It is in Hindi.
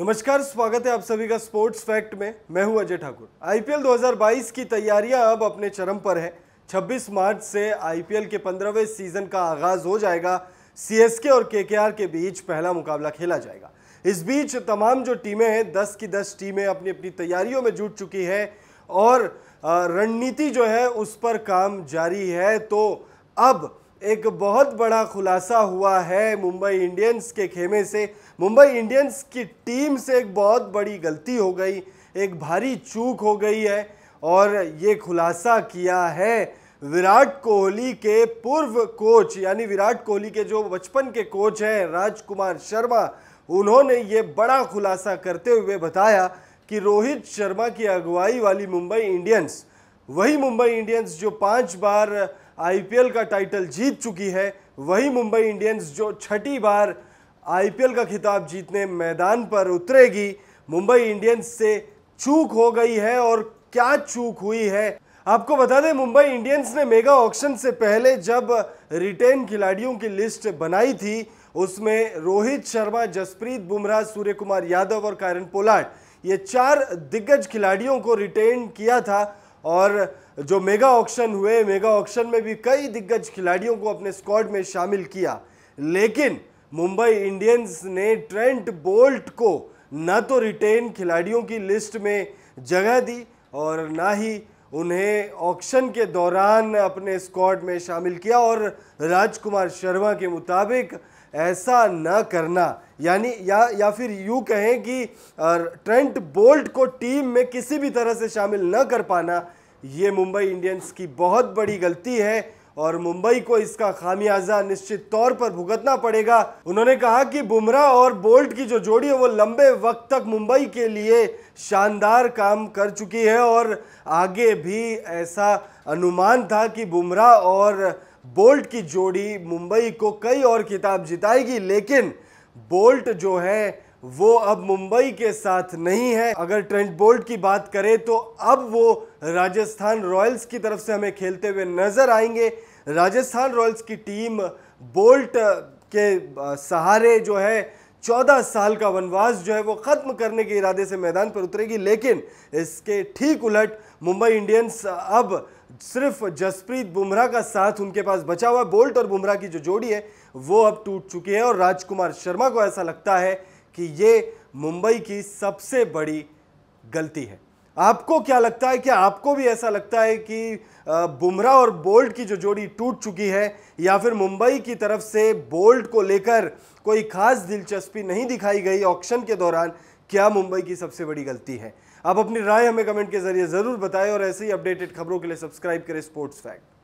नमस्कार स्वागत है आप सभी का स्पोर्ट्स फैक्ट में मैं हूं अजय ठाकुर आईपीएल 2022 की तैयारियां अब अपने चरम पर है 26 मार्च से आईपीएल के 15वें सीजन का आगाज हो जाएगा सीएसके और केकेआर के बीच पहला मुकाबला खेला जाएगा इस बीच तमाम जो टीमें हैं दस की दस टीमें अपनी अपनी तैयारियों में जुट चुकी है और रणनीति जो है उस पर काम जारी है तो अब एक बहुत बड़ा खुलासा हुआ है मुंबई इंडियंस के खेमे से मुंबई इंडियंस की टीम से एक बहुत बड़ी गलती हो गई एक भारी चूक हो गई है और ये खुलासा किया है विराट कोहली के पूर्व कोच यानी विराट कोहली के जो बचपन के कोच हैं राजकुमार शर्मा उन्होंने ये बड़ा खुलासा करते हुए बताया कि रोहित शर्मा की अगुवाई वाली मुंबई इंडियंस वही मुंबई इंडियंस जो पांच बार आईपीएल का टाइटल जीत चुकी है वही मुंबई इंडियंस जो छठी बार आईपीएल का खिताब जीतने मैदान पर उतरेगी मुंबई इंडियंस से चूक हो गई है और क्या चूक हुई है आपको बता दें मुंबई इंडियंस ने मेगा ऑक्शन से पहले जब रिटेन खिलाड़ियों की लिस्ट बनाई थी उसमें रोहित शर्मा जसप्रीत बुमराह सूर्य कुमार यादव और कायरन पोलाट ये चार दिग्गज खिलाड़ियों को रिटेन किया था और जो मेगा ऑक्शन हुए मेगा ऑक्शन में भी कई दिग्गज खिलाड़ियों को अपने स्क्वाड में शामिल किया लेकिन मुंबई इंडियंस ने ट्रेंट बोल्ट को न तो रिटेन खिलाड़ियों की लिस्ट में जगह दी और ना ही उन्हें ऑक्शन के दौरान अपने स्क्वाड में शामिल किया और राजकुमार शर्मा के मुताबिक ऐसा न करना यानी या या फिर यूँ कहें कि ट्रेंट बोल्ट को टीम में किसी भी तरह से शामिल न कर पाना ये मुंबई इंडियंस की बहुत बड़ी गलती है और मुंबई को इसका खामियाजा निश्चित तौर पर भुगतना पड़ेगा उन्होंने कहा कि बुमराह और बोल्ट की जो जोड़ी है वो लंबे वक्त तक मुंबई के लिए शानदार काम कर चुकी है और आगे भी ऐसा अनुमान था कि बुमराह और बोल्ट की जोड़ी मुंबई को कई और किताब जिताएगी लेकिन बोल्ट जो है वो अब मुंबई के साथ नहीं है अगर ट्रेंट बोल्ट की बात करें तो अब वो राजस्थान रॉयल्स की तरफ से हमें खेलते हुए नज़र आएंगे राजस्थान रॉयल्स की टीम बोल्ट के सहारे जो है चौदह साल का वनवास जो है वो ख़त्म करने के इरादे से मैदान पर उतरेगी लेकिन इसके ठीक उलट मुंबई इंडियंस अब सिर्फ जसप्रीत बुमराह का साथ उनके पास बचा हुआ है बोल्ट और बुमराह की जो जोड़ी है वो अब टूट चुकी है और राजकुमार शर्मा को ऐसा लगता है कि ये मुंबई की सबसे बड़ी गलती है आपको क्या लगता है कि आपको भी ऐसा लगता है कि बुमराह और बोल्ट की जो जोड़ी टूट चुकी है या फिर मुंबई की तरफ से बोल्ट को लेकर कोई खास दिलचस्पी नहीं दिखाई गई ऑक्शन के दौरान क्या मुंबई की सबसे बड़ी गलती है आप अपनी राय हमें कमेंट के जरिए ज़रूर बताएं और ऐसे ही अपडेटेड खबरों के लिए सब्सक्राइब करें स्पोर्ट्स फैक्ट